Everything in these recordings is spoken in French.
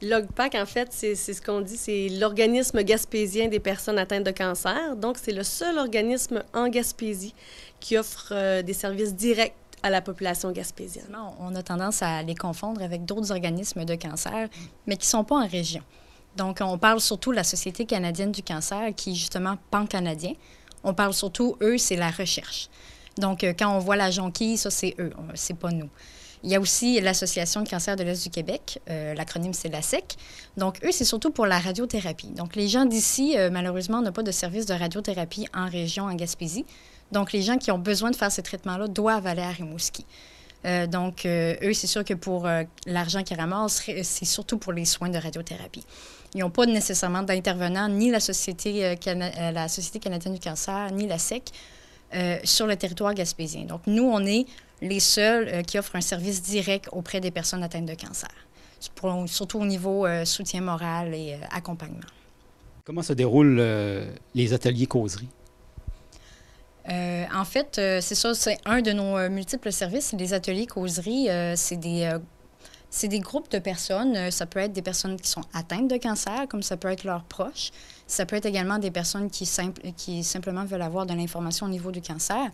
L'OGPAC, en fait, c'est ce qu'on dit, c'est l'organisme gaspésien des personnes atteintes de cancer. Donc, c'est le seul organisme en Gaspésie qui offre euh, des services directs à la population gaspésienne. on a tendance à les confondre avec d'autres organismes de cancer, mais qui ne sont pas en région. Donc, on parle surtout de la Société canadienne du cancer, qui est justement pan-canadien. On parle surtout, eux, c'est la recherche. Donc, euh, quand on voit la jonquille, ça, c'est eux, c'est pas nous. Il y a aussi l'Association Cancer de l'Est du Québec, euh, l'acronyme c'est la SEC. Donc, eux, c'est surtout pour la radiothérapie. Donc, les gens d'ici, euh, malheureusement, n'ont pas de service de radiothérapie en région, en Gaspésie. Donc, les gens qui ont besoin de faire ces traitements-là doivent aller à Rimouski. Euh, donc, eux, c'est sûr que pour l'argent qu'ils ramassent, c'est surtout pour les soins de radiothérapie. Ils n'ont pas nécessairement d'intervenants, ni la Société, la Société canadienne du cancer, ni la SEC, sur le territoire gaspésien. Donc, nous, on est les seuls euh, qui offrent un service direct auprès des personnes atteintes de cancer, surtout au niveau euh, soutien moral et euh, accompagnement. Comment se déroulent les ateliers causeries? en fait, c'est ça, c'est un de nos multiples services. Les ateliers causeries, c'est des groupes de personnes. Ça peut être des personnes qui sont atteintes de cancer, comme ça peut être leurs proches. Ça peut être également des personnes qui, qui simplement veulent avoir de l'information au niveau du cancer.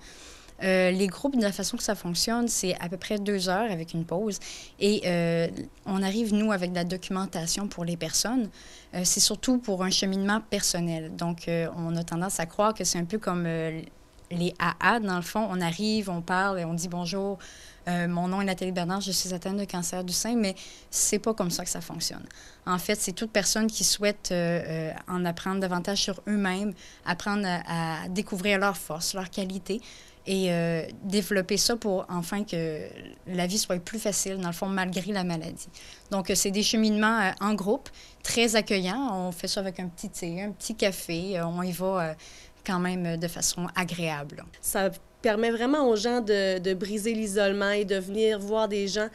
Euh, les groupes, de la façon que ça fonctionne, c'est à peu près deux heures avec une pause. Et euh, on arrive, nous, avec de la documentation pour les personnes. Euh, c'est surtout pour un cheminement personnel. Donc, on a tendance à croire que c'est un peu comme les AA. Dans le fond, on arrive, on parle et on dit bonjour. mon nom est Nathalie Bernard, je suis atteinte de cancer du sein, mais c'est pas comme ça que ça fonctionne. En fait, c'est toute personne qui souhaite en apprendre davantage sur eux-mêmes, apprendre à, à, découvrir leurs forces, leurs qualités, et euh, développer ça pour enfin que la vie soit plus facile, dans le fond, malgré la maladie. Donc, euh, c'est des cheminements euh, en groupe, très accueillants. On fait ça avec un petit thé, un petit café. on y va quand même de façon agréable. Ça permet vraiment aux gens de, de briser l'isolement et de venir voir des gens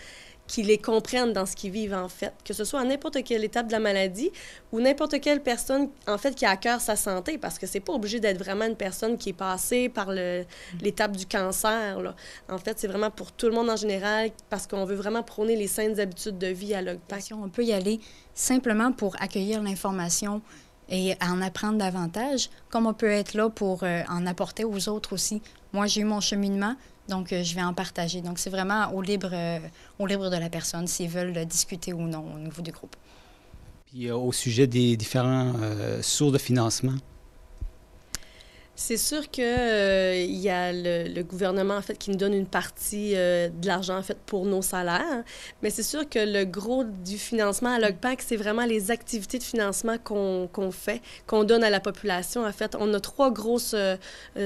qui les comprennent dans ce qu'ils vivent, en fait. Que ce soit à n'importe quelle étape de la maladie ou n'importe quelle personne, en fait, qui a à cœur sa santé, parce que c'est pas obligé d'être vraiment une personne qui est passée par l'étape du cancer, là. En fait, c'est vraiment pour tout le monde en général, parce qu'on veut vraiment prôner les saines habitudes de vie à l'OGPAC. On peut y aller simplement pour accueillir l'information, et à en apprendre davantage, comme on peut être là pour euh, en apporter aux autres aussi. Moi, j'ai eu mon cheminement, donc euh, je vais en partager. Donc, c'est vraiment au libre, euh, au libre de la personne s'ils veulent discuter ou non au niveau du groupe. Puis au sujet des différents sources de financement, c'est sûr qu'il euh, y a le, gouvernement, en fait, qui nous donne une partie euh, de l'argent, en fait, pour nos salaires. Mais c'est sûr que le gros du financement à l'OGPAC, c'est vraiment les activités de financement qu'on fait, qu'on donne à la population. En fait, on a trois grosses euh,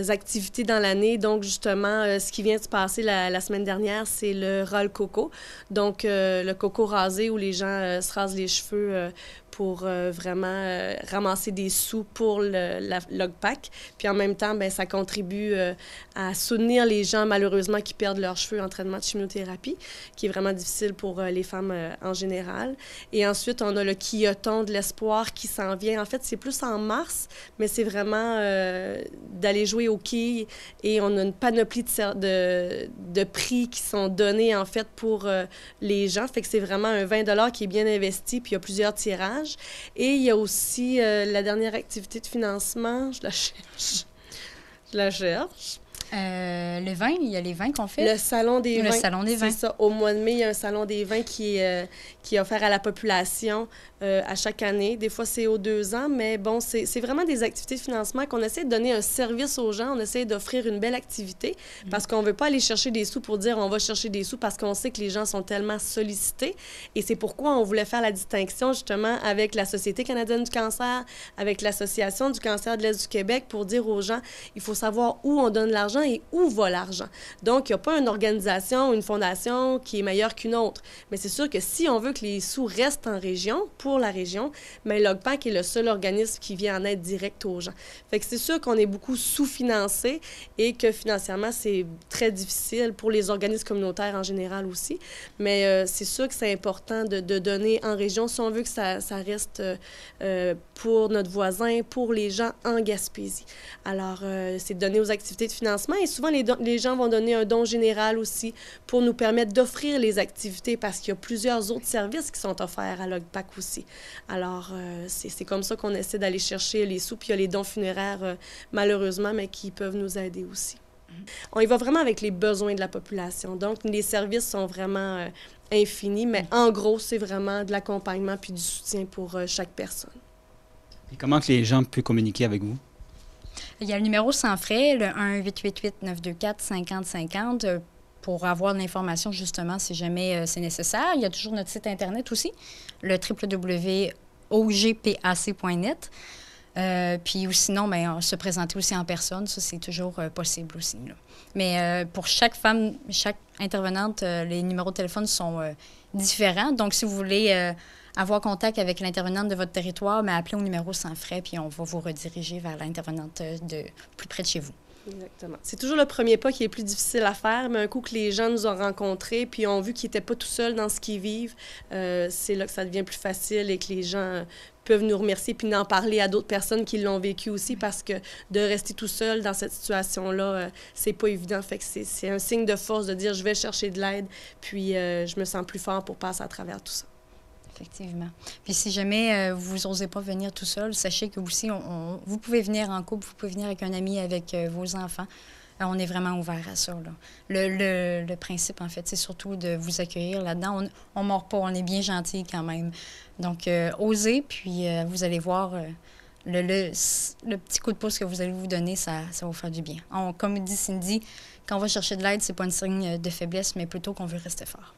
activités dans l'année. Donc, justement, ce qui vient de se passer la, semaine dernière, c'est le roll coco. Donc, le coco rasé où les gens se rasent les cheveux pour euh, vraiment euh, ramasser des sous pour le Logpack. Puis en même temps, ben, ça contribue euh, à soutenir les gens malheureusement qui perdent leurs cheveux en traitement de chimiothérapie, qui est vraiment difficile pour les femmes en général. Et ensuite, on a le quilloton de l'espoir qui s'en vient. En fait, c'est plus en mars, mais c'est vraiment d'aller jouer au quilles et on a une panoplie de, de, de prix qui sont donnés en fait pour les gens. Fait que c'est vraiment un 20 qui est bien investi, puis il y a plusieurs tirages. Et il y a aussi euh, la dernière activité de financement, je la cherche. Je la cherche. Euh, le vin, il y a les vins qu'on fait. Le salon des vins. des vins. C'est ça. Au mois de mai, il y a un salon des vins qui est, euh, qui offert à la population euh, à chaque année. Des fois, c'est aux deux ans, mais bon, c'est vraiment des activités de financement qu'on essaie de donner un service aux gens. On essaie d'offrir une belle activité parce qu'on ne veut pas aller chercher des sous pour dire on va chercher des sous parce qu'on sait que les gens sont tellement sollicités. Et c'est pourquoi on voulait faire la distinction justement avec la Société canadienne du cancer, avec l'Association du cancer de l'Est du Québec pour dire aux gens il faut savoir où on donne l'argent et où va l'argent. Donc, il n'y a pas une organisation, une fondation qui est meilleure qu'une autre. Mais c'est sûr que si on veut que les sous restent en région, pour la région, mais ben, l'OGPAC est le seul organisme qui vient en aide direct aux gens. Fait que c'est sûr qu'on est beaucoup sous-financé et que financièrement, c'est très difficile pour les organismes communautaires en général aussi. Mais euh, c'est sûr que c'est important de, donner en région si on veut que ça, reste euh, euh, pour notre voisin, pour les gens en Gaspésie. Alors, c'est donner aux activités de financement et souvent, les, gens vont donner un don général aussi pour nous permettre d'offrir les activités parce qu'il y a plusieurs autres services qui sont offerts à l'OGPAC aussi. Alors, euh, c'est comme ça qu'on essaie d'aller chercher les sous. Puis il y a les dons funéraires, euh, malheureusement, mais qui peuvent nous aider aussi. Mm-hmm. On y va vraiment avec les besoins de la population. Donc, les services sont vraiment euh, infinis, mais mm-hmm. en gros, c'est vraiment de l'accompagnement puis du soutien pour chaque personne. Et comment que les gens peuvent communiquer avec vous? Il y a le numéro sans frais, le 1-888-924-5050 euh, pour avoir l'information justement si jamais euh, c'est nécessaire. Il y a toujours notre site Internet aussi, le www.ogpac.net. Euh, puis ou sinon, ben, se présenter aussi en personne, ça c'est toujours possible aussi. Mais pour chaque femme, chaque intervenante, les numéros de téléphone sont différents. Donc si vous voulez avoir contact avec l'intervenante de votre territoire, mais appelez au numéro sans frais, puis on va vous rediriger vers l'intervenante de plus près de chez vous. Exactement. C'est toujours le premier pas qui est plus difficile à faire, mais un coup que les gens nous ont rencontrés puis ont vu qu'ils n'étaient pas tout seuls dans ce qu'ils vivent, euh, c'est là que ça devient plus facile et que les gens peuvent nous remercier puis en parler à d'autres personnes qui l'ont vécu aussi parce que de rester tout seul dans cette situation-là, euh, c'est pas évident. c'est un signe de force de dire je vais chercher de l'aide puis euh, je me sens plus fort pour passer à travers tout ça. Effectivement. Puis si jamais euh, vous n'osez pas venir tout seul, sachez que aussi, on, vous pouvez venir en couple, vous pouvez venir avec un ami, avec euh, vos enfants. on est vraiment ouvert à ça. Le, principe, en fait, c'est surtout de vous accueillir là-dedans. On ne mord pas, on est bien gentil quand même. Donc, euh, osez, puis vous allez voir le, le, petit coup de pouce que vous allez vous donner, ça, va vous faire du bien. comme dit Cindy, quand on va chercher de l'aide, ce n'est pas un signe de faiblesse, mais plutôt qu'on veut rester fort.